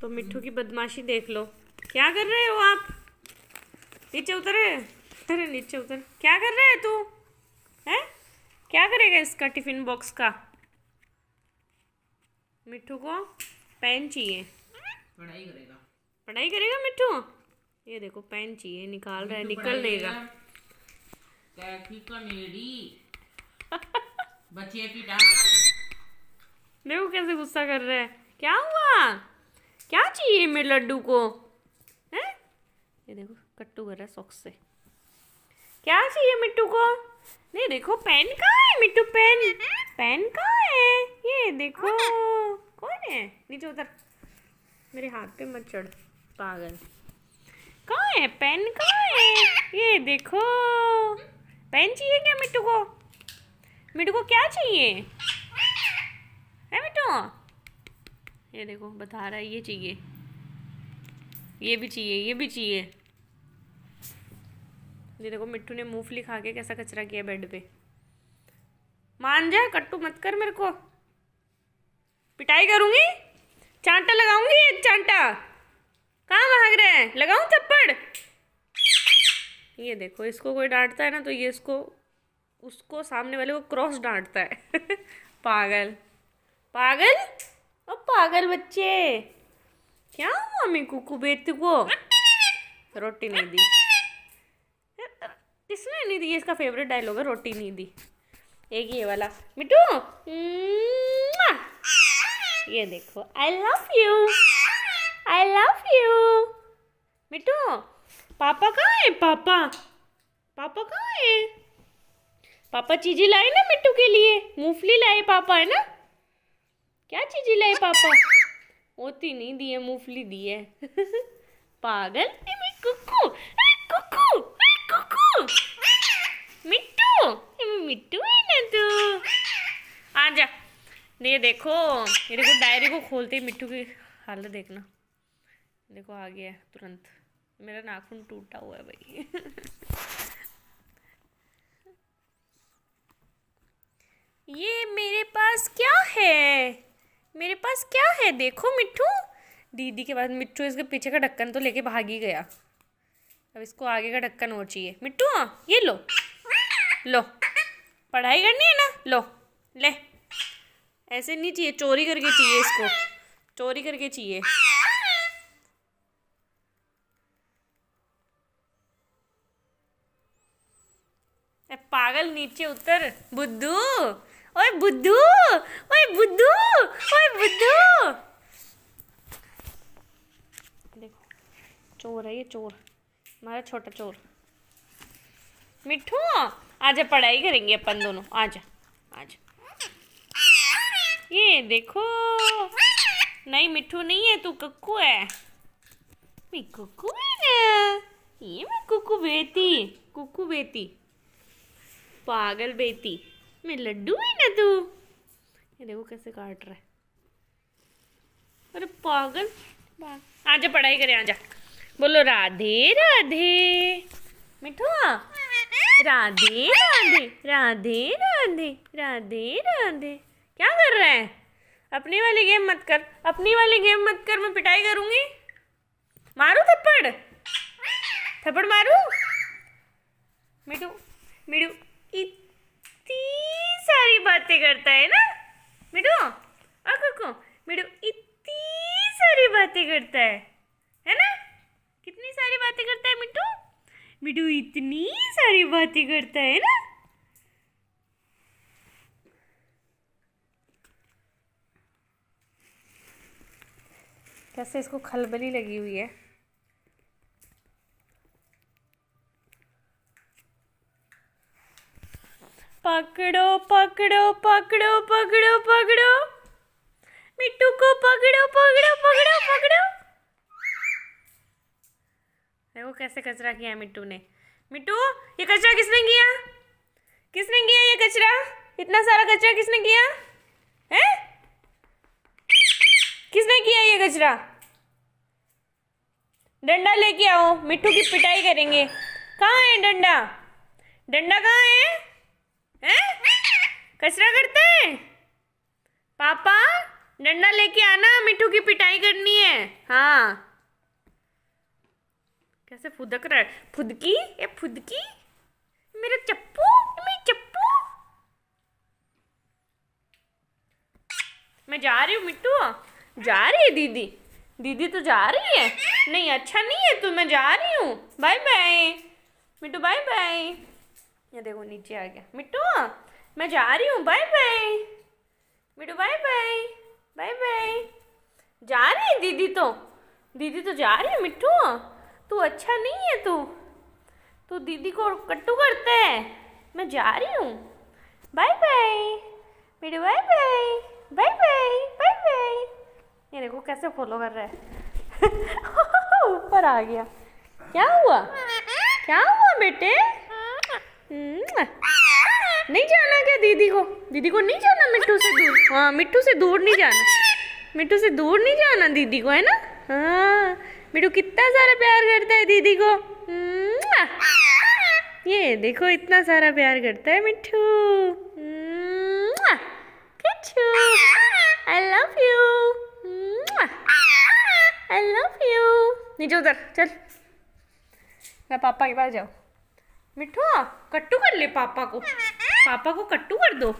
तो मिट्टू की बदमाशी देख लो क्या कर रहे हो आप नीचे उतरे अरे नीचे उतर क्या कर रहे है तू है क्या करेगा इसका टिफिन बॉक्स का मिट्टू को पेन चाहिए पढ़ाई करेगा पढ़ाई करेगा मिट्टू ये देखो पेन चाहिए निकाल रहा है निकल नहीं रहा बच्चे देखो कैसे गुस्सा कर रहा है क्या हुआ क्या चाहिए मेरे लड्डू को है ये देखो कट्टू कर रहा है सॉक्स से क्या चाहिए मिट्टू को नहीं देखो पेन कहाँ है मिट्टू पेन पेन कहाँ है ये देखो कौन है नीचे उतर मेरे हाथ पे मत चढ़ पागल कहाँ है पेन कहाँ है ये देखो पेन चाहिए क्या मिट्टू को मिट्टू को क्या चाहिए है मिट्टू ये देखो बता रहा है ये चाहिए ये भी चाहिए ये भी चाहिए ये देखो मिट्टू ने मूंगफली खा के कैसा कचरा किया बेड पे मान जा कट्टू मत कर मेरे को पिटाई करूंगी चांटा लगाऊंगी एक चांटा कहाँ भाग रहे हैं लगाऊं थप्पड़ ये देखो इसको कोई डांटता है ना तो ये इसको उसको सामने वाले को क्रॉस डांटता है पागल पागल अब पागल बच्चे क्या हुआ मम्मी कुकू बेटी को रोटी नहीं दी किसने नहीं दी इसका फेवरेट डायलॉग है रोटी नहीं दी एक ये वाला मिट्टू ये देखो I love you I love you Mittu पापा कहाँ है पापा पापा कहाँ है पापा चीजें लाए ना मिट्टू के लिए मूंगफली लाए पापा है ना क्या चीज लाए पापा होती नहीं दी है मूंगफली दी है पागल कुकू कुकू कुकू मिट्टू मिट्टू है ना तू आ जा ये देखो ये देखो डायरी को खोलते ही मिट्टू की हालत देखना देखो आ गया तुरंत मेरा नाखून टूटा हुआ है भाई ये मेरे पास क्या मेरे पास क्या है देखो मिट्टू दीदी के पास मिट्टू इसके पीछे का ढक्कन तो लेके भाग ही गया अब इसको आगे का ढक्कन और चाहिए मिट्टू हाँ ये लो लो पढ़ाई करनी है ना लो ले ऐसे नहीं चाहिए चोरी करके चाहिए इसको चोरी करके चाहिए पागल नीचे उतर बुद्धू ओए बुद्धू ओए बुद्धू ओए बुद्धू देखो चोर है ये चोर हमारा छोटा चोर मिठू आज पढ़ाई करेंगे अपन दोनों आज आज ये देखो नहीं मिठू नहीं है तू कक्कू है मैं कुकू है ना ये मैं कुकू बेटी कुकू बेटी पागल बेटी मैं लड्डू ही ना तू ये देखो कैसे काट रहा है अरे पागल आजा पढ़ाई करे आजा बोलो राधे राधे मिठू राधे राधे राधे राधे राधे राधे क्या कर रहा है अपनी वाली गेम मत कर अपनी वाली गेम मत कर मैं पिटाई करूंगी मारू थप्पड़ थप्पड़ मारू मिठू मिठू इतनी सारी बातें करता है ना मिडू अको मिडू इतनी सारी बातें करता है है ना कितनी सारी बातें करता है मिठू मिठू इतनी सारी बातें करता है ना कैसे इसको खलबली लगी हुई है पकड़ो पकड़ो पकड़ो पकड़ो मिट्टू को पकड़ो पकड़ो पकड़ो पकड़ो देखो कैसे कचरा किया मिट्टू ने मिट्टू ये कचरा किसने किया किसने किया ये कचरा इतना सारा कचरा किसने किया है किसने किया ये कचरा डंडा लेके आओ मिट्टू की पिटाई करेंगे कहाँ है डंडा डंडा कहाँ है हैं कचरा करते हैं पापा डंडा लेके आना मिठू की पिटाई करनी है हाँ कैसे फुदक रहा है फुदकी ये फुदकी मेरा चप्पू मेरी चप्पू मैं जा रही हूँ मिट्टू जा रही है दीदी दीदी तो जा रही है नहीं अच्छा नहीं है तू मैं जा रही हूँ bye bye Mittu bye bye ये देखो नीचे आ गया मिट्टू मैं जा रही हूँ बाय बाय बेटू बाय बाय बाय बाय जा रही है दीदी तो दीदी तो जा रही है मिट्टू तू अच्छा नहीं है तू तू दीदी को कट्टू करता है मैं जा रही हूँ बाय बाय मेरे bye bye bye bye bye bye ये देखो कैसे फॉलो कर रहा है ऊपर आ गया क्या हुआ क्या हुआ बेटे हम्म। नहीं जाना क्या दीदी को दीदी को नहीं जाना मिट्टू से दूर हाँ मिट्टू से दूर नहीं जाना मिट्टू से दूर नहीं जाना दीदी को है ना हाँ मिट्टू कितना सारा प्यार करता है दीदी को ये देखो इतना सारा प्यार करता है Mittu I love you I love you नीचे उधर चल मैं पापा के पास जाऊँ मिठू कट्टू कर ले पापा को पापा को कट्टू कर दो